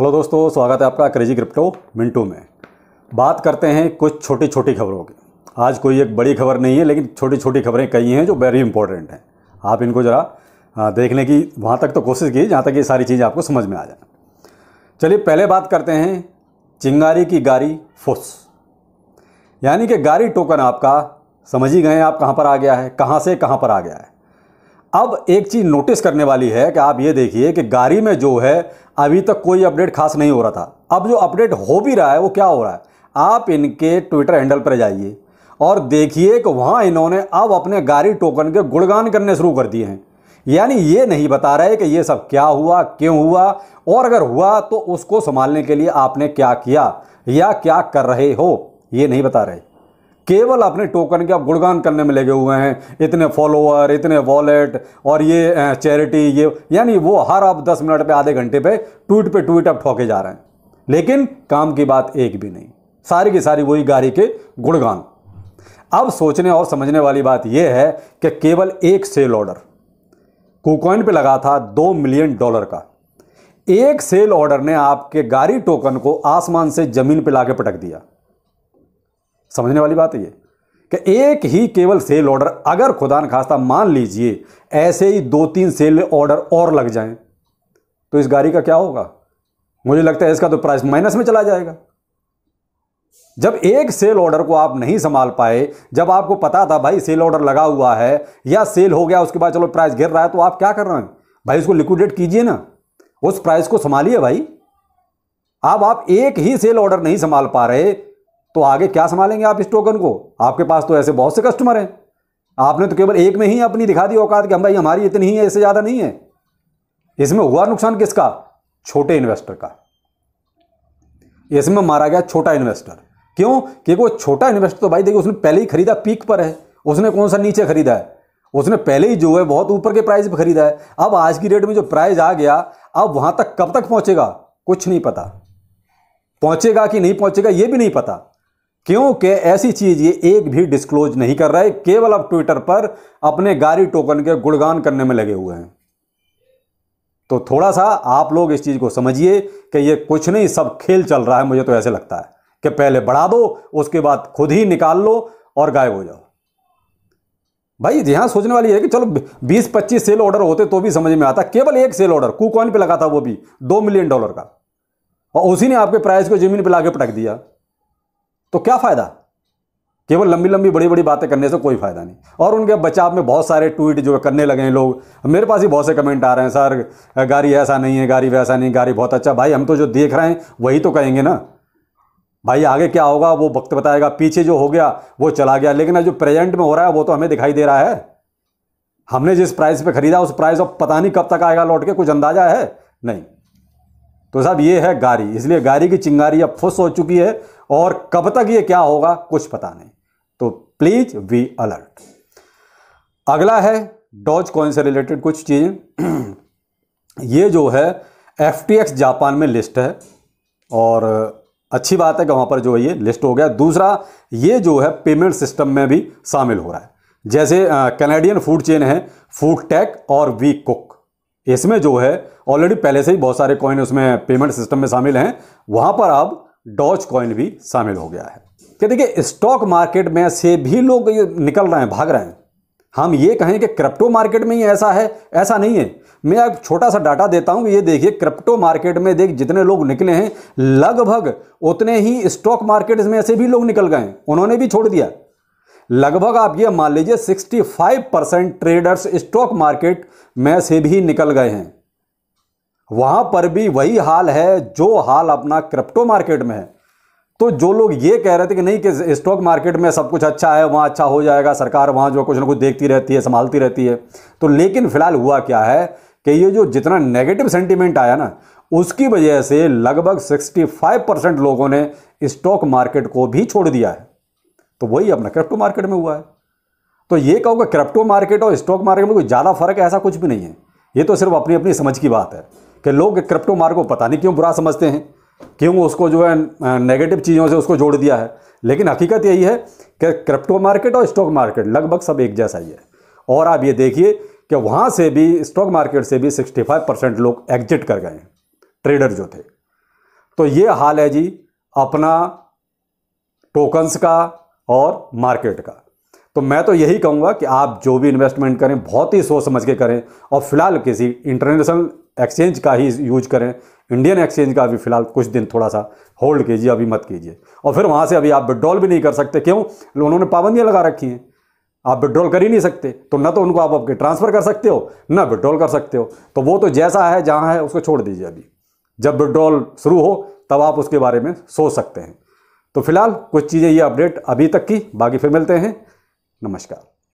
hello दोस्तों स्वागत है आपका क्रेजी क्रिप्टो मिंटू में बात करते हैं कुछ छोटी छोटी खबरों की आज कोई एक बड़ी खबर नहीं है लेकिन छोटी छोटी खबरें कई हैं जो वेरी इंपॉर्टेंट हैं आप इनको ज़रा देखने की वहाँ तक तो कोशिश की जहाँ तक ये सारी चीज़ें आपको समझ में आ जाए चलिए पहले बात करते हैं चिंगारी की गारी फुस यानी कि गारी टोकन आपका समझ ही गए आप कहाँ पर आ गया है कहाँ से कहाँ पर आ गया है अब एक चीज़ नोटिस करने वाली है कि आप ये देखिए कि गाड़ी में जो है अभी तक कोई अपडेट खास नहीं हो रहा था अब जो अपडेट हो भी रहा है वो क्या हो रहा है आप इनके ट्विटर हैंडल पर जाइए और देखिए कि वहाँ इन्होंने अब अपने गाड़ी टोकन के गुणगान करने शुरू कर दिए हैं यानी ये नहीं बता रहे कि ये सब क्या हुआ क्यों हुआ और अगर हुआ तो उसको संभालने के लिए आपने क्या किया या क्या कर रहे हो ये नहीं बता रहे केवल अपने टोकन के आप गुणगान करने में लगे हुए हैं इतने फॉलोअर इतने वॉलेट और ये चैरिटी ये यानी वो हर आप दस मिनट पे आधे घंटे पे ट्वीट पे ट्वीट आप ठोके जा रहे हैं लेकिन काम की बात एक भी नहीं सारी की सारी वही गाड़ी के गुणगान अब सोचने और समझने वाली बात यह है कि केवल एक सेल ऑर्डर कुकॉइन पे लगा था दो मिलियन डॉलर का एक सेल ऑर्डर ने आपके गाड़ी टोकन को आसमान से ज़मीन पे लाके पटक दिया समझने वाली बात ये कि एक ही केवल सेल ऑर्डर अगर खुदा न खास्ता मान लीजिए ऐसे ही दो तीन सेल ऑर्डर और लग जाएं तो इस गाड़ी का क्या होगा मुझे लगता है इसका तो प्राइस माइनस में चला जाएगा जब एक सेल ऑर्डर को आप नहीं संभाल पाए जब आपको पता था भाई सेल ऑर्डर लगा हुआ है या सेल हो गया उसके बाद चलो प्राइस गिर रहा है तो आप क्या कर रहे हैं भाई उसको लिक्विडेट कीजिए ना उस प्राइस को संभालिए भाई अब आप, आप एक ही सेल ऑर्डर नहीं संभाल पा रहे तो आगे क्या संभालेंगे आप इस टोकन को आपके पास तो ऐसे बहुत से कस्टमर हैं आपने तो केवल एक में ही अपनी दिखा दी औकात कि हम भाई हमारी इतनी ही है इससे ज़्यादा नहीं है इसमें हुआ नुकसान किसका छोटे इन्वेस्टर का इसमें मारा गया छोटा इन्वेस्टर क्यों क्योंकि वो छोटा इन्वेस्टर तो भाई देखिए उसने पहले ही खरीदा पीक पर है उसने कौन सा नीचे खरीदा है उसने पहले ही जो है बहुत ऊपर के प्राइस पर खरीदा है अब आज की डेट में जो प्राइस आ गया अब वहां तक कब तक पहुंचेगा कुछ नहीं पता पहुंचेगा कि नहीं पहुंचेगा ये भी नहीं पता क्योंकि ऐसी चीज़ ये एक भी डिस्क्लोज नहीं कर रहा है केवल अब ट्विटर पर अपने गारी टोकन के गुणगान करने में लगे हुए हैं तो थोड़ा सा आप लोग इस चीज़ को समझिए कि ये कुछ नहीं सब खेल चल रहा है मुझे तो ऐसे लगता है कि पहले बढ़ा दो उसके बाद खुद ही निकाल लो और गायब हो जाओ भाई यहां सोचने वाली है कि चलो 20-25 सेल ऑर्डर होते तो भी समझ में आता केवल एक सेल ऑर्डर कूकॉन पे लगा था वो भी दो मिलियन डॉलर का और उसी ने आपके प्राइस को जमीन पे लाके पटक दिया तो क्या फ़ायदा केवल लंबी लंबी बड़ी बड़ी बातें करने से कोई फ़ायदा नहीं और उनके बचाव में बहुत सारे ट्वीट जो करने लगे हैं लोग मेरे पास ही बहुत से कमेंट आ रहे हैं सर गाड़ी ऐसा नहीं है गाड़ी वैसा नहीं गाड़ी बहुत अच्छा भाई हम तो जो देख रहे हैं वही तो कहेंगे ना भाई आगे क्या होगा वो वक्त बताएगा पीछे जो हो गया वो चला गया लेकिन जो प्रेजेंट में हो रहा है वो तो हमें दिखाई दे रहा है हमने जिस प्राइस पे खरीदा उस प्राइस अब पता नहीं कब तक आएगा लौट के कुछ अंदाजा है नहीं तो साहब ये है गाड़ी इसलिए गाड़ी की चिंगारी अब फुस हो चुकी है और कब तक ये क्या होगा कुछ पता नहीं तो प्लीज वी अलर्ट अगला है डॉज कॉइन से रिलेटेड कुछ चीज़ें ये जो है एफ जापान में लिस्ट है और अच्छी बात है कि वहां पर जो है ये लिस्ट हो गया दूसरा ये जो है पेमेंट सिस्टम में भी शामिल हो रहा है जैसे कैनेडियन फूड चेन है फूड टैक और वी कुक इसमें जो है ऑलरेडी पहले से ही बहुत सारे कॉइन उसमें पेमेंट सिस्टम में शामिल हैं वहां पर अब डॉच कॉइन भी शामिल हो गया है कि देखिए स्टॉक मार्केट में से भी लोग निकल रहे हैं भाग रहे हैं हम ये कहें कि क्रिप्टो मार्केट में ही ऐसा है ऐसा नहीं है मैं आप छोटा सा डाटा देता हूँ ये देखिए क्रिप्टो मार्केट में देख जितने लोग निकले हैं लगभग उतने ही स्टॉक मार्केट में ऐसे भी लोग निकल गए उन्होंने भी छोड़ दिया लगभग आप ये मान लीजिए 65 परसेंट ट्रेडर्स स्टॉक मार्केट में से भी निकल गए हैं वहाँ पर भी वही हाल है जो हाल अपना क्रिप्टो मार्केट में है तो जो लोग ये कह रहे थे कि नहीं कि स्टॉक मार्केट में सब कुछ अच्छा है वहाँ अच्छा हो जाएगा सरकार वहाँ जो कुछ ना कुछ देखती रहती है संभालती रहती है तो लेकिन फिलहाल हुआ क्या है कि ये जो जितना नेगेटिव सेंटिमेंट आया ना उसकी वजह से लगभग 65 परसेंट लोगों ने स्टॉक मार्केट को भी छोड़ दिया है तो वही अपना क्रिप्टो मार्केट में हुआ है तो ये कहूँगा क्रिप्टो मार्केट और स्टॉक मार्केट में कोई ज़्यादा फर्क है ऐसा कुछ भी नहीं है ये तो सिर्फ अपनी अपनी समझ की बात है कि लोग क्रिप्टो मार्ग को पता नहीं क्यों बुरा समझते हैं क्यों उसको जो है नेगेटिव चीज़ों से उसको जोड़ दिया है लेकिन हकीकत यही है कि क्रिप्टो मार्केट और स्टॉक मार्केट लगभग सब एक जैसा ही है और आप ये देखिए कि वहाँ से भी स्टॉक मार्केट से भी 65 परसेंट लोग एग्जिट कर गए ट्रेडर जो थे तो ये हाल है जी अपना टोकन्स का और मार्केट का तो मैं तो यही कहूँगा कि आप जो भी इन्वेस्टमेंट करें बहुत ही सोच समझ के करें और फिलहाल किसी इंटरनेशनल एक्सचेंज का ही यूज करें इंडियन एक्सचेंज का अभी फिलहाल कुछ दिन थोड़ा सा होल्ड कीजिए अभी मत कीजिए और फिर वहाँ से अभी आप विड्रॉल भी नहीं कर सकते क्यों उन्होंने पाबंदियाँ लगा रखी हैं आप विड्रॉल कर ही नहीं सकते तो ना तो उनको आप आपके ट्रांसफ़र कर सकते हो ना विड्रॉल कर सकते हो तो वो तो जैसा है जहाँ है उसको छोड़ दीजिए अभी जब विड्रॉल शुरू हो तब आप उसके बारे में सोच सकते हैं तो फिलहाल कुछ चीज़ें ये अपडेट अभी तक की बाकी फिर मिलते हैं नमस्कार